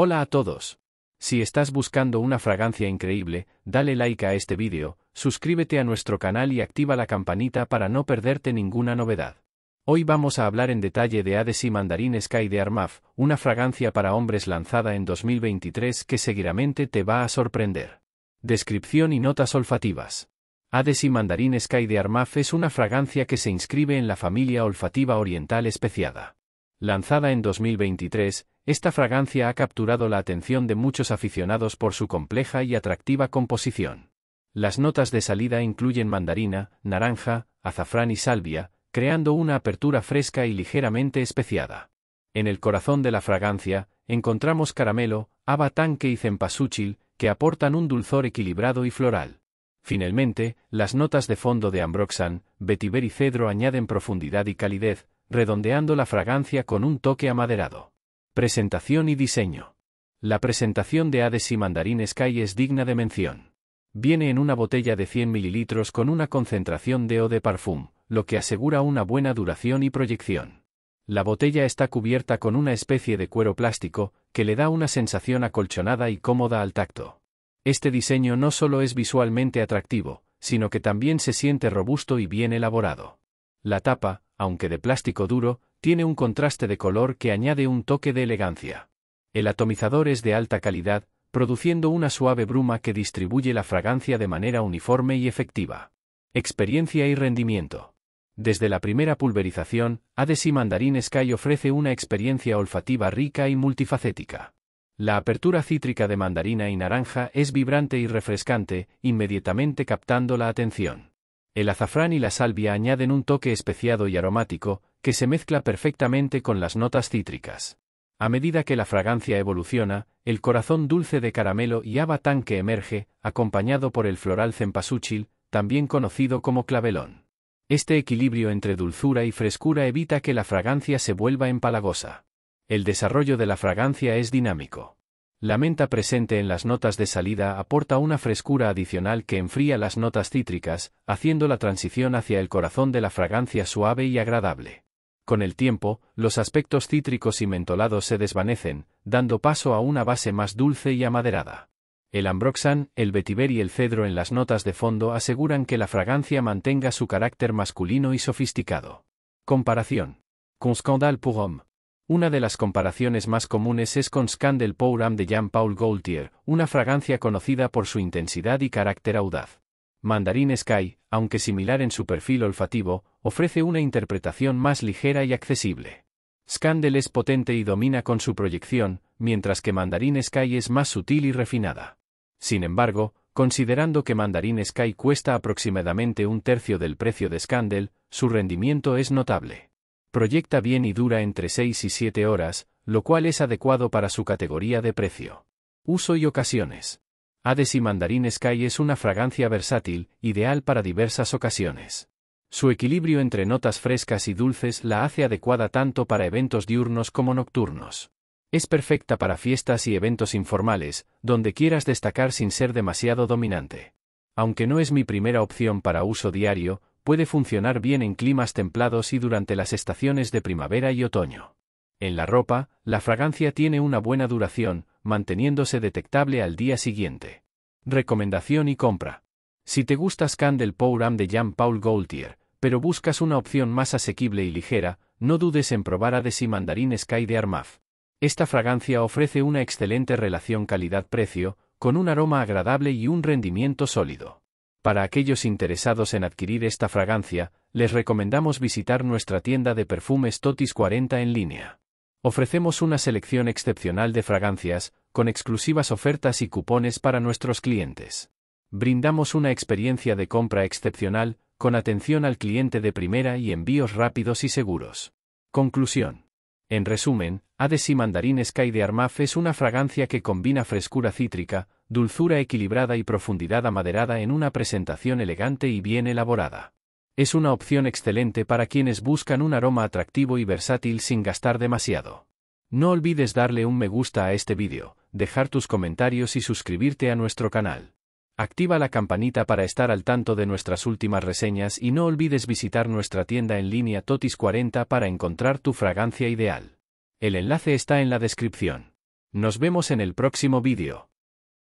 Hola a todos. Si estás buscando una fragancia increíble, dale like a este vídeo, suscríbete a nuestro canal y activa la campanita para no perderte ninguna novedad. Hoy vamos a hablar en detalle de Hades y Mandarin Sky de Armaf, una fragancia para hombres lanzada en 2023 que seguramente te va a sorprender. Descripción y notas olfativas. Hades y Mandarín Sky de Armaf es una fragancia que se inscribe en la familia olfativa oriental especiada. Lanzada en 2023, esta fragancia ha capturado la atención de muchos aficionados por su compleja y atractiva composición. Las notas de salida incluyen mandarina, naranja, azafrán y salvia, creando una apertura fresca y ligeramente especiada. En el corazón de la fragancia, encontramos caramelo, haba tanque y cempasúchil, que aportan un dulzor equilibrado y floral. Finalmente, las notas de fondo de ambroxan, vetiver y cedro añaden profundidad y calidez, redondeando la fragancia con un toque amaderado. Presentación y diseño. La presentación de Hades y Mandarin Sky es digna de mención. Viene en una botella de 100 mililitros con una concentración de eau de parfum, lo que asegura una buena duración y proyección. La botella está cubierta con una especie de cuero plástico, que le da una sensación acolchonada y cómoda al tacto. Este diseño no solo es visualmente atractivo, sino que también se siente robusto y bien elaborado. La tapa, aunque de plástico duro, tiene un contraste de color que añade un toque de elegancia. El atomizador es de alta calidad, produciendo una suave bruma que distribuye la fragancia de manera uniforme y efectiva. Experiencia y rendimiento. Desde la primera pulverización, Adesi Mandarin Sky ofrece una experiencia olfativa rica y multifacética. La apertura cítrica de mandarina y naranja es vibrante y refrescante, inmediatamente captando la atención. El azafrán y la salvia añaden un toque especiado y aromático, que se mezcla perfectamente con las notas cítricas. A medida que la fragancia evoluciona, el corazón dulce de caramelo y abatán que emerge, acompañado por el floral cempasúchil, también conocido como clavelón. Este equilibrio entre dulzura y frescura evita que la fragancia se vuelva empalagosa. El desarrollo de la fragancia es dinámico. La menta presente en las notas de salida aporta una frescura adicional que enfría las notas cítricas, haciendo la transición hacia el corazón de la fragancia suave y agradable. Con el tiempo, los aspectos cítricos y mentolados se desvanecen, dando paso a una base más dulce y amaderada. El ambroxan, el vetiver y el cedro en las notas de fondo aseguran que la fragancia mantenga su carácter masculino y sofisticado. Comparación. Scandal pour homme. Una de las comparaciones más comunes es con Scandal Pour Am de Jean-Paul Gaultier, una fragancia conocida por su intensidad y carácter audaz. Mandarin Sky, aunque similar en su perfil olfativo, ofrece una interpretación más ligera y accesible. Scandal es potente y domina con su proyección, mientras que Mandarin Sky es más sutil y refinada. Sin embargo, considerando que Mandarin Sky cuesta aproximadamente un tercio del precio de Scandal, su rendimiento es notable proyecta bien y dura entre 6 y 7 horas, lo cual es adecuado para su categoría de precio. Uso y ocasiones. Hades y Mandarin Sky es una fragancia versátil, ideal para diversas ocasiones. Su equilibrio entre notas frescas y dulces la hace adecuada tanto para eventos diurnos como nocturnos. Es perfecta para fiestas y eventos informales, donde quieras destacar sin ser demasiado dominante. Aunque no es mi primera opción para uso diario, puede funcionar bien en climas templados y durante las estaciones de primavera y otoño. En la ropa, la fragancia tiene una buena duración, manteniéndose detectable al día siguiente. Recomendación y compra. Si te gustas Candle Power Am de Jean-Paul Gaultier, pero buscas una opción más asequible y ligera, no dudes en probar a Adesi Mandarin Sky de Armaf. Esta fragancia ofrece una excelente relación calidad-precio, con un aroma agradable y un rendimiento sólido. Para aquellos interesados en adquirir esta fragancia, les recomendamos visitar nuestra tienda de perfumes Totis 40 en línea. Ofrecemos una selección excepcional de fragancias, con exclusivas ofertas y cupones para nuestros clientes. Brindamos una experiencia de compra excepcional, con atención al cliente de primera y envíos rápidos y seguros. Conclusión. En resumen, y Mandarin Sky de Armaf es una fragancia que combina frescura cítrica, dulzura equilibrada y profundidad amaderada en una presentación elegante y bien elaborada. Es una opción excelente para quienes buscan un aroma atractivo y versátil sin gastar demasiado. No olvides darle un me gusta a este vídeo, dejar tus comentarios y suscribirte a nuestro canal. Activa la campanita para estar al tanto de nuestras últimas reseñas y no olvides visitar nuestra tienda en línea Totis40 para encontrar tu fragancia ideal. El enlace está en la descripción. Nos vemos en el próximo vídeo.